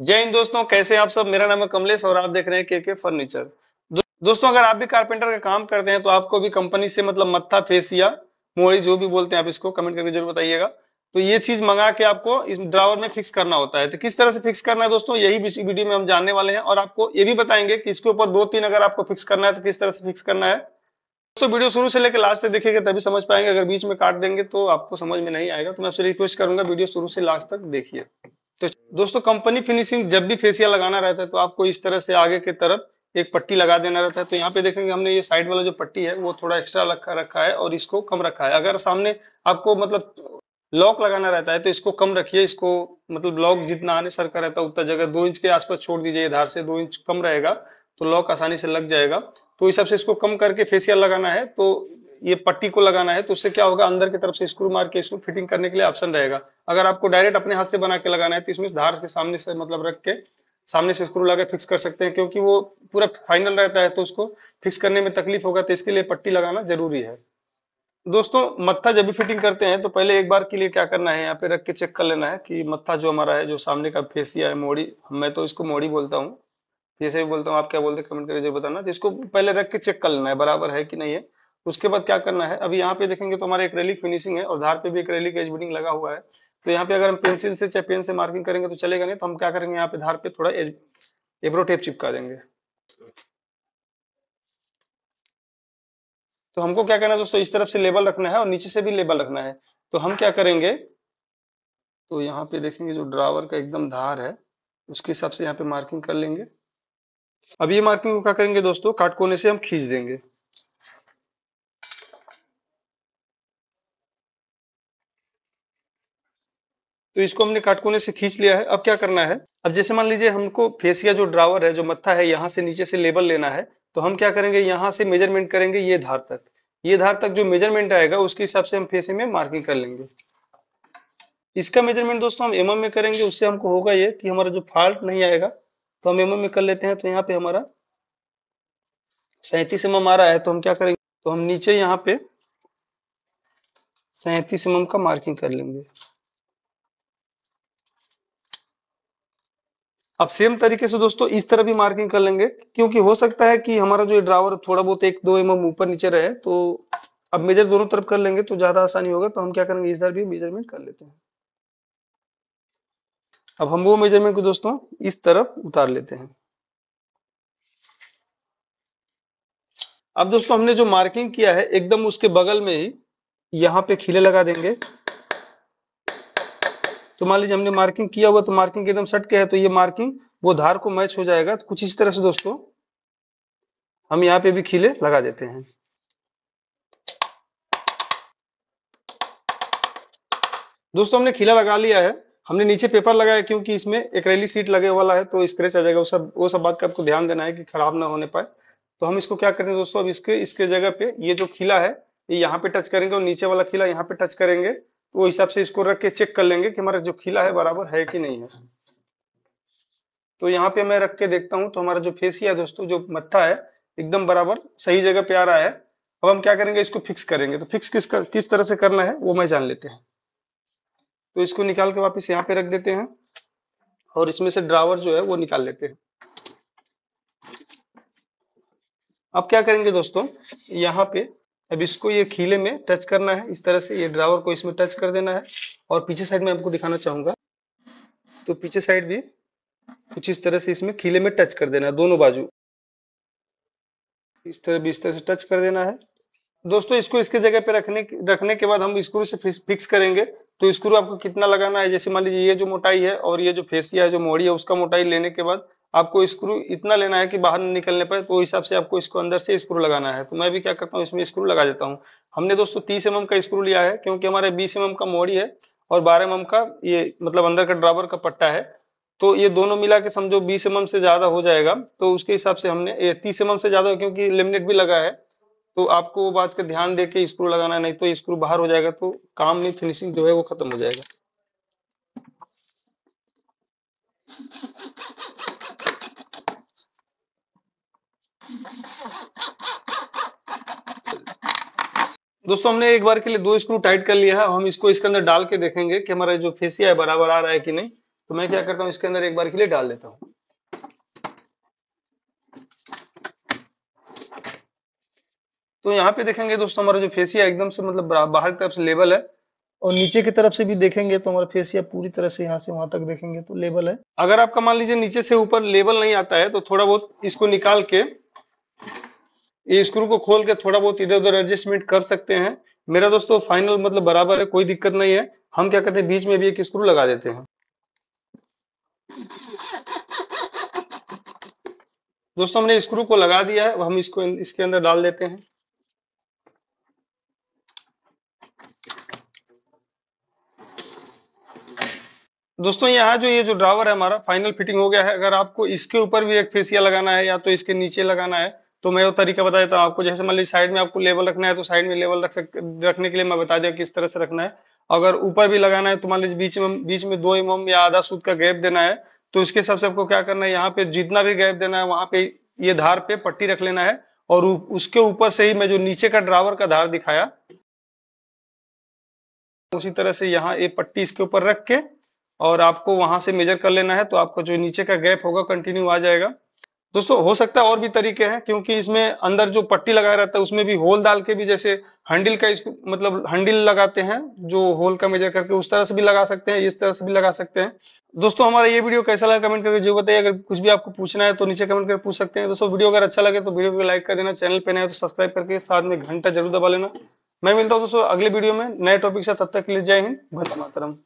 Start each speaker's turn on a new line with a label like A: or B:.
A: जय हिंद दोस्तों कैसे आप सब मेरा नाम है कमलेश और आप देख रहे हैं के के फर्नीचर दोस्तों अगर आप भी कारपेंटर का काम करते हैं तो आपको भी कंपनी से मतलब मत्था फेस या मोड़ी जो भी बोलते हैं आप इसको कमेंट करके जरूर बताइएगा तो ये चीज मंगा के आपको इस ड्रावर में फिक्स करना होता है तो किस तरह से फिक्स करना है दोस्तों यही वीडियो में हम जानने वाले हैं और आपको ये भी बताएंगे कि इसके ऊपर दो तीन अगर आपको फिक्स करना है तो किस तरह से फिक्स करना है दोस्तों वीडियो शुरू से लेकर लास्ट तक देखिएगा तभी समझ पाएंगे अगर बीच में काट देंगे तो आपको समझ में नहीं आएगा तो मैं आपसे रिक्वेस्ट करूंगा वीडियो शुरू से लास्ट तक देखिए तो दोस्तों कंपनी फिनिशिंग जब भी फेसिया लगाना रहता है तो आपको इस तरह से आगे की तरफ एक पट्टी लगा देना रहता है तो यहाँ पे देखेंगे हमने ये साइड वाला जो पट्टी है वो थोड़ा एक्स्ट्रा रखा रखा है और इसको कम रखा है अगर सामने आपको मतलब लॉक लगाना रहता है तो इसको कम रखिए इसको मतलब लॉक जितना आने सर का रहता है उतना जगह दो इंच के आसपास छोड़ दीजिए धार से दो इंच कम रहेगा तो लॉक आसानी से लग जाएगा तो इस हिसाब से इसको कम करके फेसियल लगाना है तो ये पट्टी को लगाना है तो उससे क्या होगा अंदर की तरफ से स्क्रू मार के इसको फिटिंग करने के लिए ऑप्शन रहेगा अगर आपको डायरेक्ट अपने हाथ से बना के लगाना है तो इसमें धार के सामने से मतलब रख के सामने से स्क्रू लगा फिक्स कर सकते हैं क्योंकि वो पूरा फाइनल रहता है तो उसको फिक्स करने में तकलीफ होगा तो इसके लिए पट्टी लगाना जरूरी है दोस्तों मत्था जब भी फिटिंग करते हैं तो पहले एक बार के लिए क्या करना है यहाँ पे रख के चेक कर लेना है कि मत्था जो हमारा है जो सामने का फेसिया है मोड़ी मैं तो इसको मोड़ी बोलता हूँ जैसे भी बोलता हूँ आप क्या बोलते कमेंट करके जो बताना तो इसको पहले रख के चेक कर लेना है बराबर है कि नहीं है उसके बाद क्या करना है अभी यहाँ पे देखेंगे तो हमारे एक रेलिक फिनिशिंग है और धार पे भी एक रेलिक एज बिडिंग लगा हुआ है तो यहाँ पे अगर हम पेंसिल से चाहे पेन से मार्किंग करेंगे तो चलेगा नहीं तो हम क्या करेंगे यहाँ पे धार पे थोड़ा एज एब्रो टेप चिपका देंगे तो हमको क्या करना है दोस्तों इस तरफ से लेबल रखना है और नीचे से भी लेबल रखना है तो हम क्या करेंगे तो यहाँ पे देखेंगे जो ड्रावर का एकदम धार है उसके हिसाब से यहाँ पे मार्किंग कर लेंगे अब ये मार्किंग को क्या करेंगे दोस्तों काटकोने से हम खींच देंगे तो इसको हमने काटकोने से खींच लिया है अब क्या करना है अब जैसे मान लीजिए हमको फेसिया जो ड्रावर है जो मत्था है यहाँ से नीचे से लेबल लेना है तो हम क्या करेंगे यहाँ से मेजरमेंट करेंगे ये धार तक ये धार तक जो मेजरमेंट आएगा उसके हिसाब से हम फेसे में मार्किंग कर लेंगे इसका मेजरमेंट दोस्तों हम एमएम में करेंगे उससे हमको होगा ये कि हमारा जो फॉल्ट नहीं आएगा तो हम एमएम में कर लेते हैं तो यहाँ पे हमारा सैंतीस एम आ रहा है तो हम क्या करेंगे तो हम नीचे यहाँ पे सैंतीस एम का मार्किंग कर लेंगे अब सेम तरीके से दोस्तों इस तरह भी मार्किंग कर लेंगे क्योंकि हो सकता है कि हमारा जो ड्रावर थोड़ा बहुत एक दो एम mm ऊपर नीचे रहे तो अब मेजर दोनों तरफ कर लेंगे तो ज्यादा आसानी होगा तो हम क्या करेंगे इस तरह भी मेजरमेंट कर लेते हैं अब हम वो मेजरमेंट को दोस्तों इस तरफ उतार लेते हैं अब दोस्तों हमने जो मार्किंग किया है एकदम उसके बगल में ही यहाँ पे खिले लगा देंगे तो मान लीजिए हमने मार्किंग किया हुआ तो मार्किंग एकदम सट के है तो ये मार्किंग वो धार को मैच हो जाएगा तो कुछ इस तरह से दोस्तों हम यहाँ पे भी खिले लगा देते हैं दोस्तों हमने खिला लगा लिया है हमने नीचे पेपर लगाया क्योंकि इसमें एक रैली सीट लगे वाला है तो स्क्रेच आ जाएगा वो सब वो सब बात का आपको ध्यान देना है कि खराब ना होने पाए तो हम इसको क्या करते हैं दोस्तों अब इसके इसके जगह पे ये जो खिला है ये यहाँ पे टच करेंगे और नीचे वाला खिला यहाँ पे टच करेंगे वो हिसाब से इसको रख के चेक कर लेंगे कि हमारा जो खिला है बराबर है कि नहीं है तो यहाँ पे मैं रख के देखता हूँ तो हमारा जो फेसिया दोस्तों जो मत्था है एकदम बराबर सही जगह पे आ रहा है अब हम क्या करेंगे इसको फिक्स करेंगे तो फिक्स किस कर, किस तरह से करना है वो मैं जान लेते हैं तो इसको निकाल के वापस यहाँ पे रख देते हैं और इसमें से ड्रावर जो है वो निकाल लेते हैं अब क्या करेंगे दोस्तों यहाँ पे अब इसको ये खीले में टच करना है इस तरह से ये ड्रावर को इसमें टच कर देना है और पीछे साइड में आपको दिखाना चाहूंगा तो पीछे साइड भी कुछ इस तरह से इसमें खीले में टच कर देना है दोनों बाजू इस तरह भी इस तरह से टच कर देना है दोस्तों इसको इसके जगह पे रखने रखने के बाद हम स्क्रू से फिक्स करेंगे तो स्क्रू आपको कितना लगाना है जैसे मान लीजिए ये जो मोटाई है और ये जो फेसिया है जो मोड़ी है उसका मोटाई लेने के बाद आपको स्क्रू इतना लेना है कि बाहर निकलने पर तो हिसाब से आपको इसको अंदर से स्क्रू लगाना है तो मैं भी क्या करता हूँ इसमें स्क्रू लगा देता हूँ हमने दोस्तों तीस एम का स्क्रू लिया है क्योंकि हमारे बीस एम का मोड़ी है और बारह एम का ये मतलब अंदर का ड्राइवर का पट्टा है तो ये दोनों मिला के समझो बीस एम से ज्यादा हो जाएगा तो उसके हिसाब से हमने ये तीस एम से ज्यादा क्योंकि लेमिनेट भी लगा है तो आपको वो बात का ध्यान दे के स्क्रू लगाना है नहीं तो स्क्रू बाहर हो जाएगा तो काम में फिनिशिंग जो है वो खत्म हो जाएगा दोस्तों हमने एक बार के लिए दो स्क्रू टाइट कर लिया है हम इसको इसके अंदर डाल के देखेंगे कि हमारा जो फेसिया है बराबर आ रहा है कि नहीं तो मैं क्या करता हूँ इसके अंदर एक बार के लिए डाल देता हूँ तो यहाँ पे देखेंगे दोस्तों हमारा जो फेसिया एकदम से मतलब बाहर की तरफ से लेबल है और नीचे की तरफ से भी देखेंगे तो हमारा फेसिया पूरी तरह से यहाँ से वहां तक देखेंगे तो लेबल है अगर आपका मान लीजिए नीचे से ऊपर लेबल नहीं आता है तो थोड़ा बहुत इसको निकाल के स्क्रू को खोल के थोड़ा बहुत इधर उधर एडजस्टमेंट कर सकते हैं मेरा दोस्तों फाइनल मतलब बराबर है कोई दिक्कत नहीं है हम क्या करते हैं बीच में भी एक स्क्रू लगा देते हैं दोस्तों हमने स्क्रू को लगा दिया है हम इसको इसके अंदर डाल देते हैं दोस्तों यहाँ जो ये जो ड्रावर है हमारा फाइनल फिटिंग हो गया है अगर आपको इसके ऊपर भी एक फेसिया लगाना है या तो इसके नीचे लगाना है तो मैं वो तरीका बता देता हूँ आपको जैसे मान लीजिए साइड में आपको लेवल रखना है तो साइड में लेवल रख सक रखने के लिए मैं बता दिया किस तरह से रखना है अगर ऊपर भी लगाना है तो मान लीजिए बीच में बीच में दो एम या आधा सूद का गैप देना है तो इसके हिसाब से आपको क्या करना है यहाँ पे जितना भी गैप देना है वहां पे ये धार पे पट्टी रख लेना है और उसके ऊपर से ही मैं जो नीचे का ड्रावर का धार दिखाया उसी तरह से यहाँ ये पट्टी इसके ऊपर रख के और आपको वहां से मेजर कर लेना है तो आपका जो नीचे का गैप होगा कंटिन्यू आ जाएगा दोस्तों हो सकता है और भी तरीके हैं क्योंकि इसमें अंदर जो पट्टी लगाया रहता है उसमें भी होल डाल के भी जैसे हंडिल का इस, मतलब हंडिल लगाते हैं जो होल का मेजर करके उस तरह से भी लगा सकते हैं इस तरह से भी लगा सकते हैं दोस्तों हमारा ये वीडियो कैसा लगा कमेंट करके जो बताइए अगर कुछ भी आपको पूछना है तो नीचे कमेंट करके पूछ सकते हैं दोस्तों वीडियो अगर अच्छा लगे तो वीडियो को लाइक कर देना चैनल पर नए तो सब्सक्राइब करके साथ में घंटा जरूर दबा लेना मैं मिलता हूँ दोस्तों अगले वीडियो में नए टॉपिक से तब तक के लिए जय हिंद भला मातरम